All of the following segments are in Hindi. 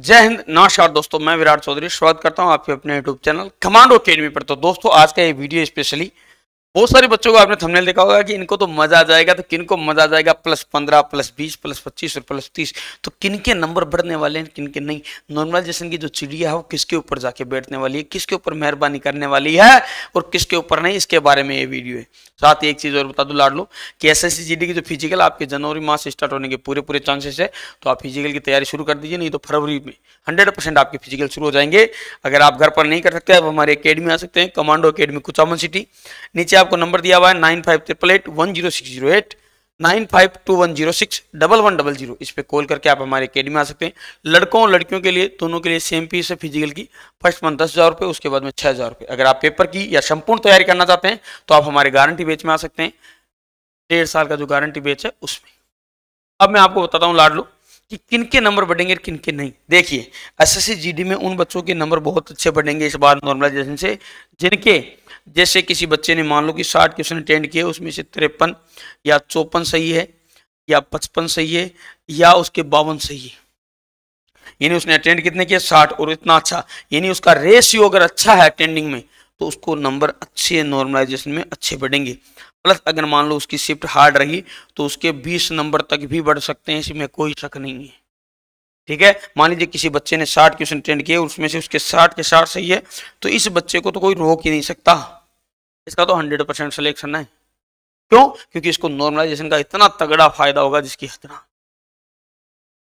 जय हिंद नमस्कार दोस्तों मैं विराट चौधरी स्वागत करता हूं आपके अपने यूट्यूब चैनल कमांडो अकेडमी पर तो दोस्तों आज का ये वीडियो स्पेशली बहुत सारे बच्चों को आपने थंबनेल देखा होगा कि इनको तो मजा आ जाएगा तो किनको मजा आ जाएगा प्लस पंद्रह प्लस बीस प्लस पच्चीस और प्लस तीस तो किन के नंबर बढ़ने वाले हैं किन के नहीं नॉर्मलाइजेशन की जो चिड़िया है वो किसके ऊपर जाके बैठने वाली है किसके ऊपर मेहरबानी करने वाली है और किसके ऊपर नहीं इसके बारे में ये वीडियो है साथ एक चीज और बता दो लाड लो कि एस एस की जो फिजिकल आपके जनवरी माह से स्टार्ट होने के पूरे पूरे चांसेस है तो आप फिजिकल की तैयारी शुरू कर दीजिए नहीं तो फरवरी में हंड्रेड आपके फिजिकल शुरू हो जाएंगे अगर आप घर पर नहीं कर सकते आप हमारे अकेडमी आ सकते हैं कमांडो अकेडमी कुचामन सिटी नीचे आपको नंबर दिया हुआ है nine five triple eight one zero six zero eight nine five two one zero six double one double zero इस पर कॉल करके आप हमारे अकेडमी आ सकते हैं लड़कों और लड़कियों के लिए दोनों के लिए सेम फीस है फिजिकल की फर्स्ट मंथ दस हज़ार रुपये उसके बाद में छः हज़ार रुपये अगर आप पेपर की या संपूर्ण तैयारी करना चाहते हैं तो आप हमारे गारंटी बेच में आ सकते हैं डेढ़ साल का जो गारंटी बेच है उसमें अब मैं आपको बताता हूँ लाडलो कि किन के नंबर बढ़ेंगे किन के नहीं देखिए एस एस में उन बच्चों के नंबर बहुत अच्छे बढ़ेंगे इस बार नॉर्मलाइजेशन से जिनके जैसे किसी बच्चे ने मान लो कि साठ क्वेश्चन अटेंड किए उसमें से तिरपन या चौपन सही है या पचपन सही है या उसके बावन सही है यानी उसने अटेंड कितने किए साठ और इतना अच्छा यानी उसका रेशियो अगर अच्छा है अटेंडिंग में तो उसको नंबर अच्छे नॉर्मलाइजेशन में अच्छे बढ़ेंगे प्लस अगर मान लो उसकी शिफ्ट हार्ड रही तो उसके बीस नंबर तक भी बढ़ सकते हैं इसमें कोई शक नहीं है ठीक है मान लीजिए किसी बच्चे ने 60 क्वेश्चन अटेंड किए उसमें से उसके 60 के 60 सही है तो इस बच्चे को तो कोई रोक ही नहीं सकता इसका तो 100 परसेंट सिलेक्शन है क्यों क्योंकि इसको नॉर्मलाइजेशन का इतना तगड़ा फायदा होगा जिसकी इतना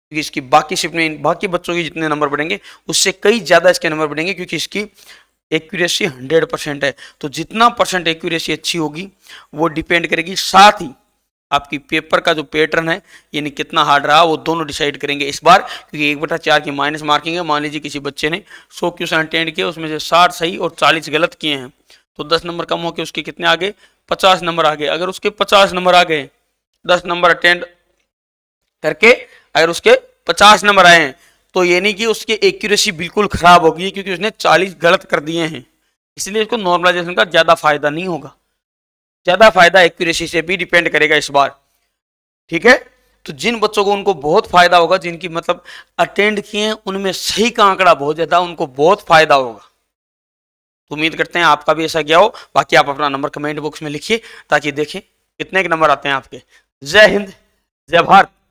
क्योंकि इसकी बाकी शिफ्ट में बाकी बच्चों के जितने नंबर बढ़ेंगे उससे कई ज़्यादा इसके नंबर बढ़ेंगे क्योंकि इसकी एक्यूरेसी हंड्रेड परसेंट है तो जितना परसेंट एक्यूरेसी अच्छी होगी वो डिपेंड करेगी साथ ही आपकी पेपर का जो पैटर्न है यानी कितना हार्ड रहा वो दोनों डिसाइड करेंगे इस बार क्योंकि एक बटा चार की माइनस मार्किंग है मान लीजिए किसी बच्चे ने सौ क्वेश्चन अटेंड किए उसमें से साठ सही और चालीस गलत किए हैं तो दस नंबर कम होकर उसके कितने आ गए पचास नंबर आ गए अगर उसके पचास नंबर आ गए दस नंबर अटेंड करके अगर उसके पचास नंबर आए हैं तो ये नहीं कि उसकी एक्यूरेसी बिल्कुल खराब होगी क्योंकि उसने चालीस गलत कर दिए हैं इसलिए इसको नॉर्मलाइजेशन का ज़्यादा फायदा नहीं होगा ज़्यादा फायदा एक्यूरेसी से भी डिपेंड करेगा इस बार ठीक है तो जिन बच्चों को उनको बहुत फायदा होगा जिनकी मतलब अटेंड किए उनमें सही का आंकड़ा बहुत ज़्यादा उनको बहुत फायदा होगा तो उम्मीद करते हैं आपका भी ऐसा गया हो बाकी आप अपना नंबर कमेंट बॉक्स में लिखिए ताकि देखें कितने के नंबर आते हैं आपके जय हिंद जय भारत